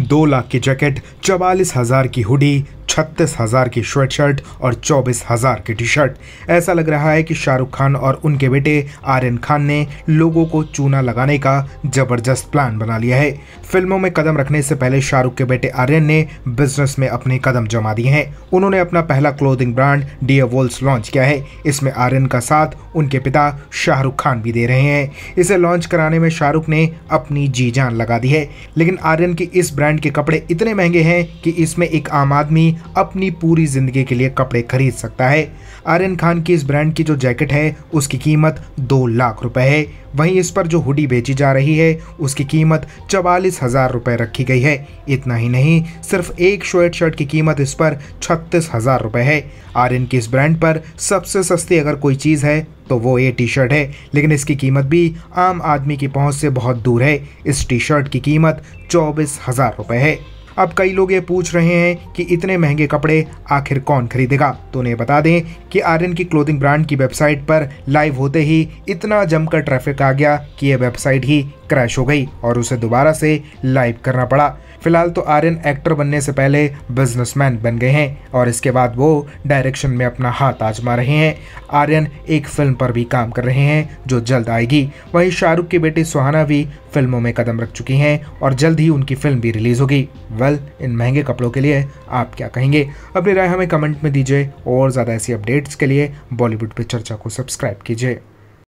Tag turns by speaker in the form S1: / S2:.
S1: दो लाख की जैकेट चवालीस हजार की हुडी छत्तीस हजार की श्वेट शर्ट और चौबीस हजार की टी शर्ट ऐसा लग रहा है कि शाहरुख खान और उनके बेटे आर्यन खान ने लोगों को चूना लगाने का जबरदस्त प्लान बना लिया है फिल्मों में कदम रखने से पहले शाहरुख के बेटे आर्यन ने बिजनेस में अपने कदम जमा दिए हैं उन्होंने अपना पहला क्लोथिंग ब्रांड डी वोल्स लॉन्च किया है इसमें आर्यन का साथ उनके पिता शाहरुख खान भी दे रहे हैं इसे लॉन्च कराने में शाहरुख ने अपनी जी जान लगा दी है लेकिन आर्यन की इस ब्रांड ब्रांड के कपड़े इतने महंगे हैं कि इसमें एक आम आदमी अपनी पूरी जिंदगी के लिए कपड़े खरीद सकता है आर्यन खान की इस ब्रांड की जो जैकेट है उसकी कीमत दो लाख रुपए है वहीं इस पर जो हुडी बेची जा रही है उसकी कीमत चवालीस हजार रुपये रखी गई है इतना ही नहीं सिर्फ एक श्वेट शर्ट की कीमत इस पर छत्तीस हजार रुपये है आर्यन की इस ब्रांड पर सबसे सस्ती अगर कोई चीज़ है तो वो ये टी शर्ट है लेकिन इसकी कीमत भी आम आदमी की पहुंच से बहुत दूर है इस टी शर्ट की कीमत चौबीस हज़ार रुपये है अब कई लोग ये पूछ रहे हैं कि इतने महंगे कपड़े आखिर कौन खरीदेगा तो उन्हें बता दें कि आर्यन की क्लोथिंग ब्रांड की वेबसाइट पर लाइव होते ही इतना जमकर ट्रैफिक आ गया कि यह वेबसाइट ही क्रैश हो गई और उसे दोबारा से लाइव करना पड़ा फिलहाल तो आर्यन एक्टर बनने से पहले बिजनेसमैन बन गए हैं और इसके बाद वो डायरेक्शन में अपना हाथ आजमा रहे हैं आर्यन एक फिल्म पर भी काम कर रहे हैं जो जल्द आएगी वहीं शाहरुख की बेटी सुहाना भी फिल्मों में कदम रख चुकी हैं और जल्द ही उनकी फिल्म भी रिलीज होगी वेल इन महंगे कपड़ों के लिए आप क्या कहेंगे अपनी राय हमें कमेंट में दीजिए और ज़्यादा ऐसी अपडेट्स के लिए बॉलीवुड पर चर्चा को सब्सक्राइब कीजिए